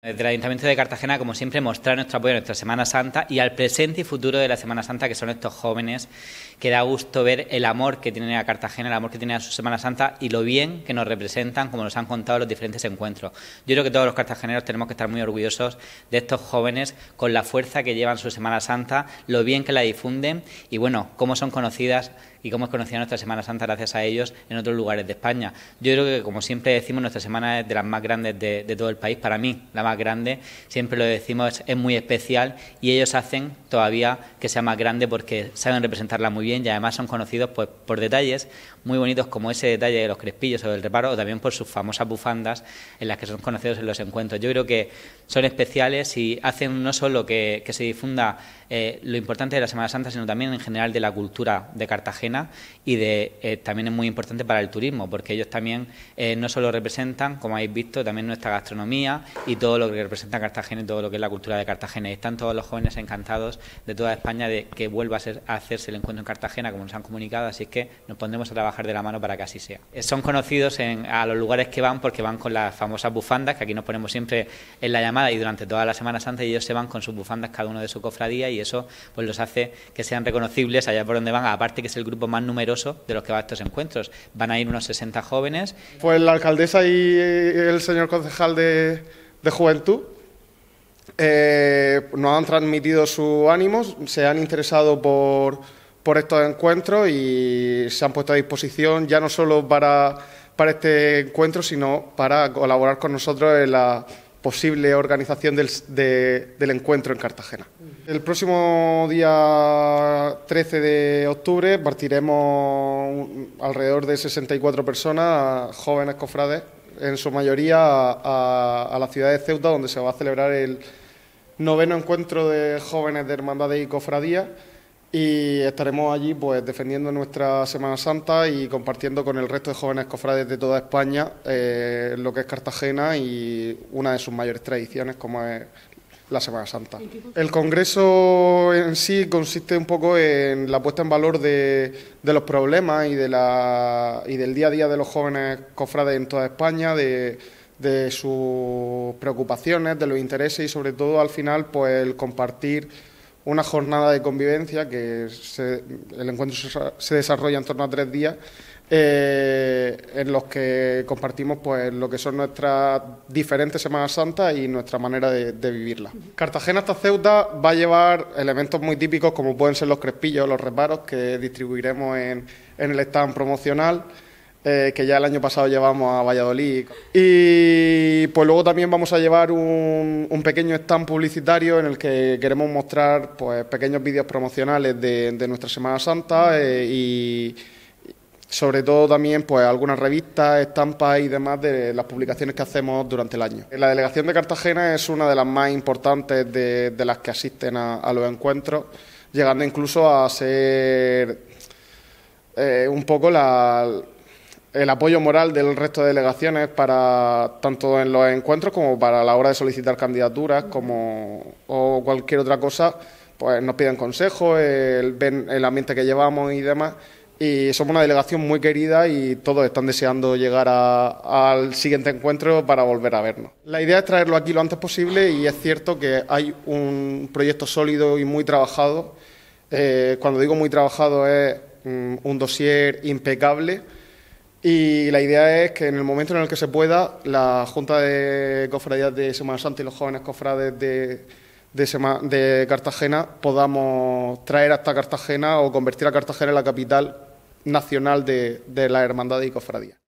Desde el Ayuntamiento de Cartagena, como siempre, mostrar nuestro apoyo a nuestra Semana Santa y al presente y futuro de la Semana Santa, que son estos jóvenes, que da gusto ver el amor que tienen a Cartagena, el amor que tienen a su Semana Santa y lo bien que nos representan, como nos han contado los diferentes encuentros. Yo creo que todos los cartageneros tenemos que estar muy orgullosos de estos jóvenes, con la fuerza que llevan su Semana Santa, lo bien que la difunden y, bueno, cómo son conocidas y cómo es conocida nuestra Semana Santa gracias a ellos en otros lugares de España. Yo creo que, como siempre decimos, nuestra semana es de las más grandes de, todo el país. Para mí, la grande, siempre lo decimos, es muy especial y ellos hacen todavía que sea más grande porque saben representarla muy bien y además son conocidos pues, por detalles muy bonitos como ese detalle de los crespillos o del reparo o también por sus famosas bufandas en las que son conocidos en los encuentros. Yo creo que son especiales y hacen no solo que, se difunda eh, lo importante de la Semana Santa, sino también en general de la cultura de Cartagena y de eh, también es muy importante para el turismo porque ellos también eh, no solo representan, como habéis visto, también nuestra gastronomía y todo lo que representa Cartagena y todo lo que es la cultura de Cartagena. Y están todos los jóvenes encantados de toda España de que vuelva a, hacerse el encuentro en Cartagena, como nos han comunicado, así que nos pondremos a trabajar de la mano para que así sea. Eh, son conocidos a los lugares que van porque van con las famosas bufandas, que aquí nos ponemos siempre en la llamada y durante toda la Semana Santa ellos se van con sus bufandas cada uno de su cofradía y eso pues los hace que sean reconocibles allá por donde van, aparte que es el grupo más numeroso de los que va a estos encuentros. Van a ir unos 60 jóvenes. Pues la alcaldesa y eh, el señor concejal de de juventud. Eh, nos han transmitido su ánimos... se han interesado por, por estos encuentros y se han puesto a disposición ya no solo para, para este encuentro, sino para colaborar con nosotros en la posible organización del, del encuentro en Cartagena. El próximo día 13 de octubre partiremos alrededor de 64 personas, jóvenes cofrades, en su mayoría a, la ciudad de Ceuta, donde se va a celebrar el noveno encuentro de jóvenes de hermandades y cofradías y estaremos allí pues defendiendo nuestra Semana Santa y compartiendo con el resto de jóvenes cofrades de toda España eh, lo que es Cartagena y una de sus mayores tradiciones como es la Semana Santa. El Congreso en sí consiste un poco en la puesta en valor de, los problemas y, de la, del día a día de los jóvenes cofrades en toda España, de, sus preocupaciones, de los intereses y sobre todo al final pues el compartir una jornada de convivencia que el encuentro se desarrolla en torno a tres días eh, en los que compartimos pues lo que son nuestras diferentes Semanas Santas y nuestra manera de, vivirla. Cartagena hasta Ceuta va a llevar elementos muy típicos como pueden ser los crespillos, los reparos que distribuiremos en, el stand promocional. Eh, que ya el año pasado llevamos a Valladolid. Y pues luego también vamos a llevar un, pequeño stand publicitario en el que queremos mostrar pues pequeños vídeos promocionales de, nuestra Semana Santa eh, y sobre todo también pues algunas revistas, estampas y demás de las publicaciones que hacemos durante el año. La delegación de Cartagena es una de las más importantes de, las que asisten a, los encuentros, llegando incluso a ser eh, un poco la, el apoyo moral del resto de delegaciones para tanto en los encuentros como para la hora de solicitar candidaturas como o cualquier otra cosa, pues nos piden consejos, el, el ambiente que llevamos y demás y somos una delegación muy querida y todos están deseando llegar al siguiente encuentro para volver a vernos. La idea es traerlo aquí lo antes posible y es cierto que hay un proyecto sólido y muy trabajado. Eh, cuando digo muy trabajado es mm, un dossier impecable y la idea es que en el momento en el que se pueda, la Junta de Cofradías de Semana Santa y los jóvenes cofrades de, de Cartagena podamos traer hasta Cartagena o convertir a Cartagena en la capital nacional de, la hermandad y cofradía.